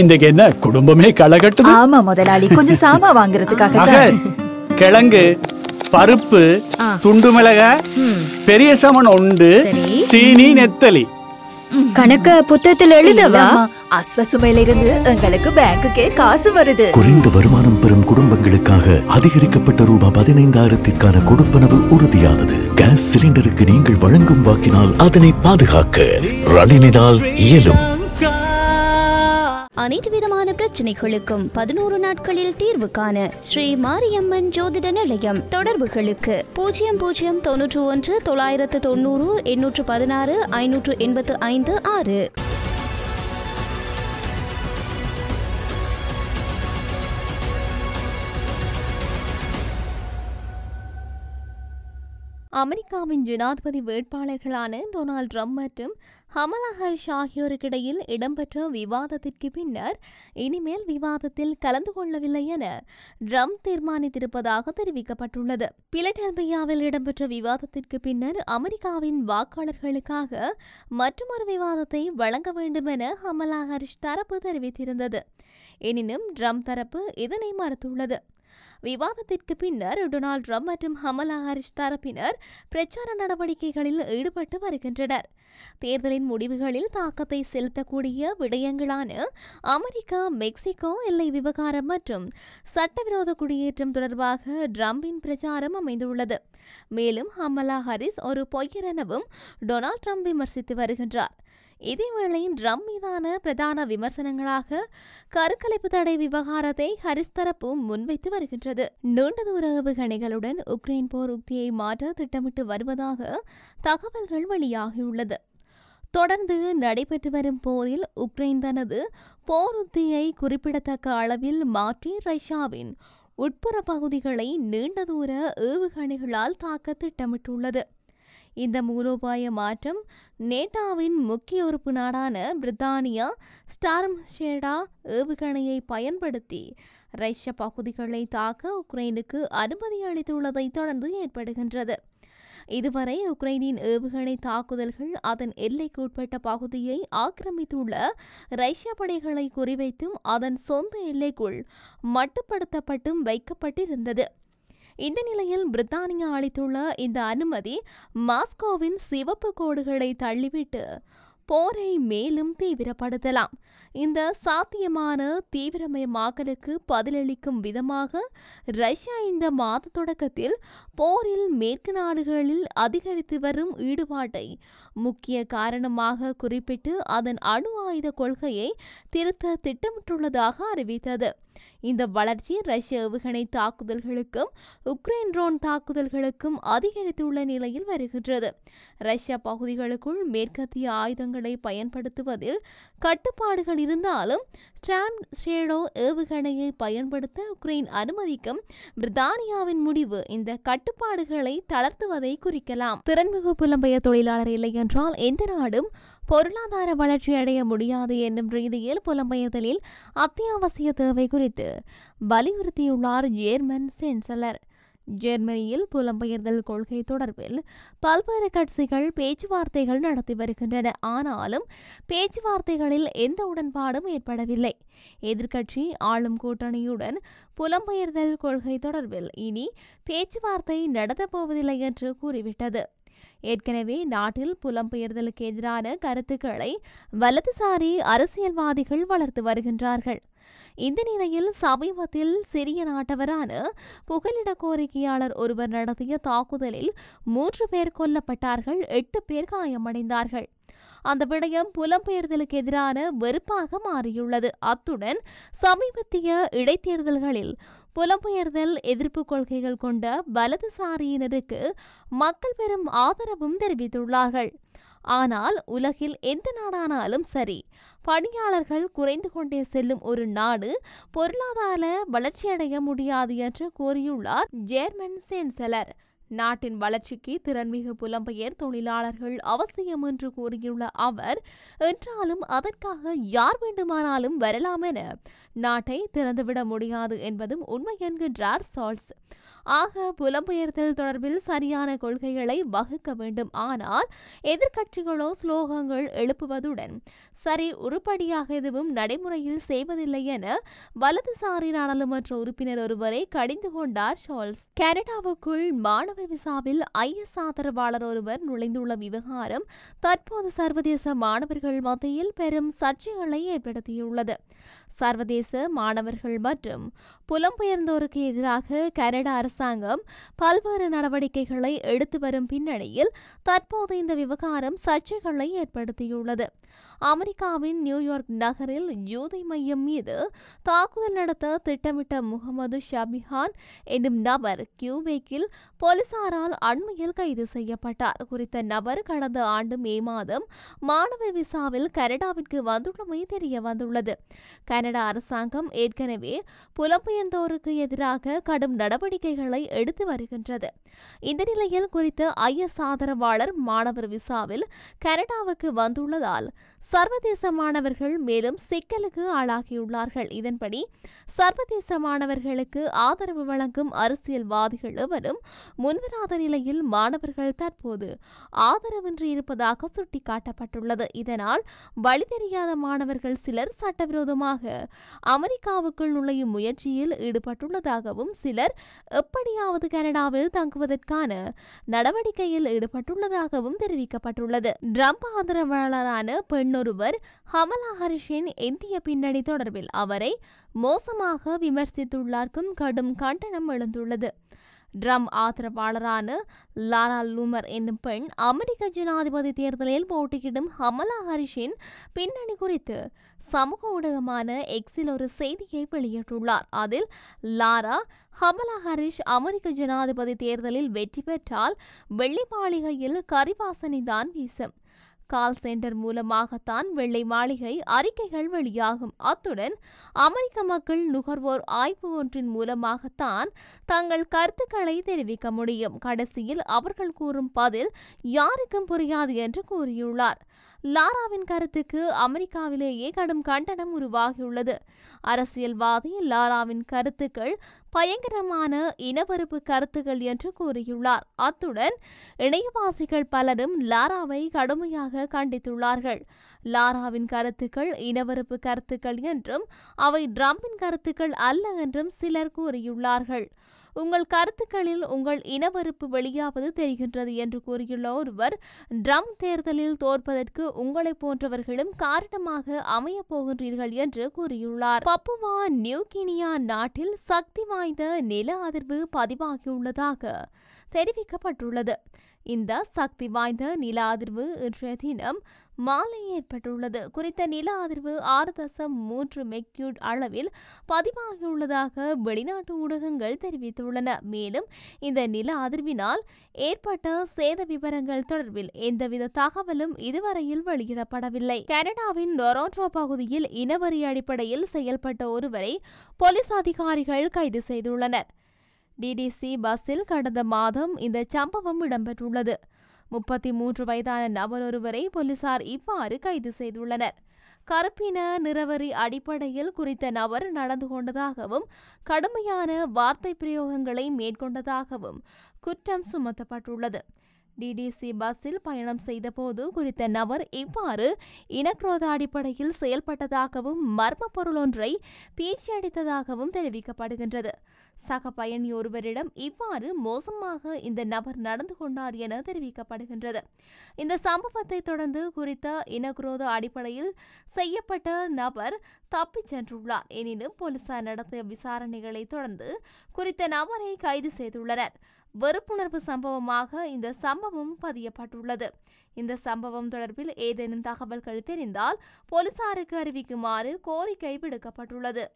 இன்றைக்கு என்ன குடும்பமே களகட்டுது ஆமா முதலாளி கொஞ்சம் சாமா வாங்குறதுக்காக கிழங்கு பருப்பு துண்டு மிளக பெரிய சமன் உண்டு சீனி நெத்தலி கணக்க புத்தகத்தில் எழுதவா அஸ்வசுமையில இருந்து எங்களுக்கு பேங்குக்கே காசு வருது குறைந்த வருமானம் பெறும் குடும்பங்களுக்காக அதிகரிக்கப்பட்ட ரூபாய் பதினைந்தாயிரத்திற்கான கொடுப்பனவு உறுதியானது கேஸ் சிலிண்டருக்கு நீங்கள் வழங்கும் வாக்கினால் அதனை பாதுகாக்க இயலும் அனைத்து விதமான பிரச்சனைகளுக்கும் பதினோரு நாட்களில் தீர்வு காண ஸ்ரீ மாரியம்மன் ஜோதிட நிலையம் தொடர்புகளுக்கு பூஜ்ஜியம் பூஜ்ஜியம் தொன்னூற்று ஒன்று தொள்ளாயிரத்து தொண்ணூறு எண்ணூற்று பதினாறு ஐநூற்று எண்பத்து ஐந்து ஆறு அமெரிக்காவின் ஜனாதிபதி வேட்பாளர்களான டொனால்ட் ட்ரம்ப் மற்றும் ஹமலா ஹர்ஷ் ஆகியோருக்கிடையில் இடம்பெற்ற விவாதத்திற்கு பின்னர் இனிமேல் விவாதத்தில் கலந்து கொள்ளவில்லை என ட்ரம்ப் தீர்மானித்திருப்பதாக தெரிவிக்கப்பட்டுள்ளது பிலடெல்பியாவில் இடம்பெற்ற விவாதத்திற்கு பின்னர் அமெரிக்காவின் வாக்காளர்களுக்காக மற்றொரு விவாதத்தை வழங்க வேண்டும் என ஹமலா ஹர்ஷ் தரப்பு தெரிவித்திருந்தது எனினும் ட்ரம்ப் தரப்பு இதனை மறுத்துள்ளது விவாதத்திற்கு பின்னர் டொனால்ட் ட்ரம்ப் மற்றும் ஹமலா ஹாரிஸ் தரப்பினர் பிரச்சார நடவடிக்கைகளில் ஈடுபட்டு வருகின்றனர் தேர்தலின் முடிவுகளில் தாக்கத்தை செலுத்தக்கூடிய விடயங்களான அமெரிக்கா மெக்சிகோ எல்லை விவகாரம் மற்றும் சட்டவிரோத குடியேற்றம் தொடர்பாக ட்ரம்பின் பிரச்சாரம் அமைந்துள்ளது மேலும் ஹமலா ஹாரிஸ் ஒரு பொய்யரெனவும் டொனால்ட் ட்ரம்ப் விமர்சித்து வருகின்றார் இதேவேளையின் ட்ரம் மீதான பிரதான விமர்சனங்களாக கருக்கலைப்பு தடை விவகாரத்தை ஹரிஸ் முன்வைத்து வருகின்றது நீண்ட தூர ஏவுகணைகளுடன் உக்ரைன் போர் உக்தியை மாற்ற திட்டமிட்டு வருவதாக தகவல்கள் வெளியாகியுள்ளது தொடர்ந்து நடைபெற்று வரும் போரில் உக்ரைன் தனது போர் உத்தியை குறிப்பிடத்தக்க அளவில் மாற்றி ரஷ்யாவின் உட்புற பகுதிகளை நீண்ட தூர ஏவுகணைகளால் தாக்க திட்டமிட்டுள்ளது இந்த மூலோபாய மாற்றம் நேட்டாவின் முக்கிய உறுப்பு நாடான பிரித்தானியா ஸ்டார்ம் ஷேடா ஏவுகணையை பயன்படுத்தி ரஷ்ய பகுதிகளை தாக்க உக்ரைனுக்கு அனுமதி அளித்துள்ளதை தொடர்ந்து ஏற்படுகின்றது இதுவரை உக்ரைனின் ஏவுகணை தாக்குதல்கள் அதன் எல்லைக்குட்பட்ட பகுதியை ஆக்கிரமித்துள்ள ரஷ்ய படைகளை குறிவைத்தும் அதன் சொந்த எல்லைக்குள் மட்டுப்படுத்தப்பட்டும் வைக்கப்பட்டிருந்தது இந்த நிலையில் பிரித்தானியா அளித்துள்ள இந்த அனுமதி மாஸ்கோவின் சிவப்பு கோடுகளை தள்ளிவிட்டு போரை மேலும் தீவிரப்படுத்தலாம் இந்த சாத்தியமான தீவிரமயமாக்கலுக்கு பதிலளிக்கும் விதமாக ரஷ்யா இந்த மாத தொடக்கத்தில் போரில் மேற்கு நாடுகளில் அதிகரித்து வரும் ஈடுபாட்டை முக்கிய காரணமாக குறிப்பிட்டு அதன் அணு ஆயுத கொள்கையை திருத்த திட்டமிட்டுள்ளதாக அறிவித்தது இந்த வளர்ச்சி ரஷ்ய ஏவுகணை தாக்குதல்களுக்கும் உக்ரைன் ட்ரோன் தாக்குதல்களுக்கும் அதிகரித்துள்ள நிலையில் வருகின்றது ரஷ்ய பகுதிகளுக்குள் மேற்கத்திய ஆயுதங்களை பயன்படுத்துவதில் கட்டுப்பாடுகள் இருந்தாலும் டிராம் ஷேடோ ஏவுகணையை பயன்படுத்த உக்ரைன் அனுமதிக்கும் பிரித்தானியாவின் முடிவு இந்த கட்டுப்பாடுகளை தளர்த்துவதை குறிக்கலாம் திறன்மிகு புலம்பெயர் தொழிலாளர் இல்லை என்றால் எந்த நாடும் பொருளாதார வளர்ச்சி அடைய முடியாது என்னும் ரீதியில் புலம்பெயர்தலில் அத்தியாவசிய தேவை குறித்து வலியுறுத்தியுள்ளார் ஜேர்மன் சென்சலர் ஜெர்மனியில் புலம்பெயர்தல் கொள்கை தொடர்பில் பல்வேறு கட்சிகள் பேச்சுவார்த்தைகள் நடத்தி வருகின்றன ஆனாலும் பேச்சுவார்த்தைகளில் எந்த உடன்பாடும் ஏற்படவில்லை எதிர்க்கட்சி ஆளும் கூட்டணியுடன் புலம்பெயர்தல் கொள்கை தொடர்பில் இனி பேச்சுவார்த்தை நடத்தப்போவதில்லை போவதில்லை என்று கூறிவிட்டது ஏற்கனவே நாட்டில் புலம்பெயர்தலுக்கு எதிரான கருத்துக்களை வலதுசாரி அரசியல்வாதிகள் வளர்த்து வருகின்றார்கள் இந்த நிலையில் சமீபத்தில் சிறிய நாட்டவரான புகலிட கோரிக்கையாளர் ஒருவர் நடத்திய தாக்குதலில் மூன்று பேர் கொல்லப்பட்டார்கள் எட்டு பேர் காயமடைந்தார்கள் அந்த விடயம் புலம்பெயர்தலுக்கு எதிரான வெறுப்பாக மாறியுள்ளது அத்துடன் சமீபத்திய இடைத்தேர்தல்களில் புலம்பெயர்தல் எதிர்ப்பு கொள்கைகள் கொண்ட வலதுசாரியினருக்கு மக்கள் பெரும் ஆதரவும் தெரிவித்துள்ளார்கள் ஆனால் உலகில் எந்த நாடானாலும் சரி பணியாளர்கள் குறைந்து கொண்டே செல்லும் ஒரு நாடு பொருளாதார வளர்ச்சியடைய முடியாது என்று கூறியுள்ளார் ஜேர்மன் சென்சலர் நாட்டின் வளர்ச்சிக்கு திறன்மிகு புலம்பெயர் தொழிலாளர்கள் அவசியம் என்று கூறியுள்ள அவர் என்றாலும் அதற்காக யார் வேண்டுமானாலும் வரலாம் என நாட்டை திறந்துவிட முடியாது என்பதும் உண்மை என்கின்றார் சால்ஸ் ஆக புலம்பெயர்தல் தொடர்பில் சரியான கொள்கைகளை வகுக்க வேண்டும் ஆனால் எதிர்கட்சிகளோ ஸ்லோகங்கள் எழுப்புவதுடன் சரி உருப்படியாக எதுவும் நடைமுறையில் செய்வதில்லை என வலதுசாரி நாடாளுமன்ற உறுப்பினர் ஒருவரை கடிந்து கொண்டார் சால்ஸ் கனடாவுக்குள் மாணவர் மாணவர் விசாவில் ஐஎஸ் ஆதரவாளர் ஒருவர் நுழைந்துள்ள விவகாரம் தற்போது சர்வதேச மாணவர்கள் மத்தியில் பெரும் சர்ச்சைகளை ஏற்படுத்தியுள்ளது சர்வதேச மாணவர்கள் மற்றும் புலம்பெயர்ந்தோருக்கு எதிராக கனடா அரசாங்கம் பல்வேறு நடவடிக்கைகளை எடுத்து வரும் பின்னணியில் தற்போது இந்த விவகாரம் சர்ச்சைகளை ஏற்படுத்தியுள்ளது அமெரிக்காவின் நியூயார்க் நகரில் யூதை மையம் மீது தாக்குதல் நடத்த திட்டமிட்ட முகமது ஷபிஹான் என்னும் நபர் கியூபேக்கில் போலீசாரால் அண்மையில் கைது செய்யப்பட்டார் குறித்த நபர் கடந்த ஆண்டு மே மாதம் மாணவ விசாவில் கனடாவிற்கு வந்துள்ளமை தெரிய வந்துள்ளது கனடா அரசாங்கம் ஏற்கனவே புலம்பெயர்ந்தோருக்கு எதிராக கடும் நடவடிக்கைகளை எடுத்து வருகின்றது இந்த நிலையில் குறித்த ஐஎஸ் ஆதரவாளர் மாணவர் விசாவில் கனடாவுக்கு வந்துள்ளதால் சர்வதேச மாணவர்கள் மேலும் சிக்கலுக்கு ஆளாகியுள்ளார்கள் இதன்படி சர்வதேச மாணவர்களுக்கு ஆதரவு வழங்கும் அரசியல்வாதிகள் எவரும் முன்வராத நிலையில் மாணவர்கள் தற்போது ஆதரவின்றி இருப்பதாக சுட்டிக்காட்டப்பட்டுள்ளது இதனால் வழி தெரியாத மாணவர்கள் சிலர் சட்டவிரோதமாக அமெரிக்காவுக்குள் நுழையும் முயற்சியில் ஈடுபட்டுள்ளதாகவும் சிலர் எப்படியாவது கனடாவில் தங்குவதற்கான நடவடிக்கையில் ஈடுபட்டுள்ளதாகவும் தெரிவிக்கப்பட்டுள்ளது ட்ரம்ப் ஆதரவாளரான பெண்ணொருவர் ஹமலா ஹரிஷின் இந்திய பின்னணி தொடர்பில் அவரை மோசமாக விமர்சித்துள்ளார்க்கும் கடும் கண்டனம் எழுந்துள்ளது ட்ரம் ஆதரவாளரான லாரா லூமர் என்னும் பெண் அமெரிக்க ஜனாதிபதி தேர்தலில் போட்டியிடும் ஹமலா ஹரிஷின் பின்னணி குறித்து சமூக ஊடகமான எக்ஸில் ஒரு செய்தியை வெளியிட்டுள்ளார் அதில் லாரா ஹமலா ஹரிஷ் அமெரிக்க ஜனாதிபதி தேர்தலில் வெற்றி பெற்றால் வெள்ளி மாளிகையில் கரிவாசனை தான் வீசும் கால் சென்டர் மூலமாகத்தான் வெள்ளை மாளிகை அறிக்கைகள் வெளியாகும் அத்துடன் அமெரிக்க மக்கள் நுகர்வோர் ஆய்வு ஒன்றின் மூலமாகத்தான் தங்கள் கருத்துக்களை தெரிவிக்க முடியும் கடைசியில் அவர்கள் கூறும் பதில் யாருக்கும் புரியாது என்று கூறியுள்ளார் லாராவின் கருத்துக்கு அமெரிக்காவிலேயே கடும் கண்டனம் உருவாகியுள்ளது அரசியல்வாதி லாராவின் கருத்துக்கள் பயங்கரமான இனவெறுப்பு கருத்துக்கள் என்று கூறியுள்ளார் அத்துடன் இணையவாசிகள் பலரும் லாராவை கடுமையாக கண்டித்துள்ளார்கள் லாராவின் கருத்துக்கள் இனவெறுப்பு கருத்துக்கள் என்றும் அவை டிரம்பின் கருத்துக்கள் அல்ல என்றும் சிலர் கூறியுள்ளார்கள் உங்கள் கருத்துக்களில் உங்கள் இனவெறுப்பு வெளியாவது தெரிகின்றது என்று கூறியுள்ள ஒருவர் ட்ரம் தேர்தலில் தோற்பதற்கு உங்களை போன்றவர்களும் காரணமாக அமைய போகின்றீர்கள் என்று கூறியுள்ளார் பப்புவா நியூ கினியா நாட்டில் சக்தி வாய்ந்த நில அதிர்வு பதிவாகியுள்ளதாக தெரிவிக்கப்பட்டுள்ளது இந்த சக்தி வாய்ந்த நில அதிர்வு இன்றைய தினம் மாலை ஏற்பட்டுள்ளது குறித்த நில அதிர்வு ஆறு தசம் மூன்று மெக்யூட் அளவில் பதிவாகியுள்ளதாக வெளிநாட்டு ஊடகங்கள் தெரிவித்துள்ளன மேலும் இந்த நில அதிர்வினால் ஏற்பட்ட சேத விவரங்கள் தொடர்பில் எந்தவித தகவலும் இதுவரையில் வெளியிடப்படவில்லை கனடாவின் நொரோட்ரோ பகுதியில் இனவரி அடிப்படையில் செயல்பட்ட ஒருவரை போலீஸ் அதிகாரிகள் கைது செய்துள்ளனர் டிடிசி பஸ்ஸில் கடந்த மாதம் இந்த சம்பவம் இடம்பெற்றுள்ளது முப்பத்தி மூன்று வயதான நபர் ஒருவரை போலீசார் இவ்வாறு கைது செய்துள்ளனர் கருப்பின நிறவரி அடிப்படையில் குறித்த நபர் நடந்து கொண்டதாகவும் கடுமையான வார்த்தை பிரயோகங்களை மேற்கொண்டதாகவும் குற்றம் சுமத்தப்பட்டுள்ளது டிடிசி பஸ்ஸில் பயணம் செய்தபோது குறித்த நபர் இவ்வாறு இனக்ரோத அடிப்படையில் செயல்பட்டதாகவும் மர்ம பொருள் ஒன்றை பேச்சு அடித்ததாகவும் தெரிவிக்கப்படுகின்றது சக பயணி ஒருவரிடம் இவ்வாறு மோசமாக இந்த நபர் நடந்து கொண்டார் என தெரிவிக்கப்படுகின்றது இந்த சம்பவத்தை தொடர்ந்து குறித்த இனக்ரோத அடிப்படையில் செய்யப்பட்ட நபர் தப்பிச் சென்றுள்ளார் எனினும் போலீசார் நடத்திய விசாரணைகளை தொடர்ந்து குறித்த நபரை கைது செய்துள்ளனர் வெறுப்புணர்வு சம்பவமாக இந்த சம்பவம் பதியப்பட்டுள்ளது இந்த சம்பவம் தொடர்பில் ஏதேனும் தகவல்கள் தெரிந்தால் போலீசாருக்கு அறிவிக்குமாறு கோரிக்கை விடுக்கப்பட்டுள்ளது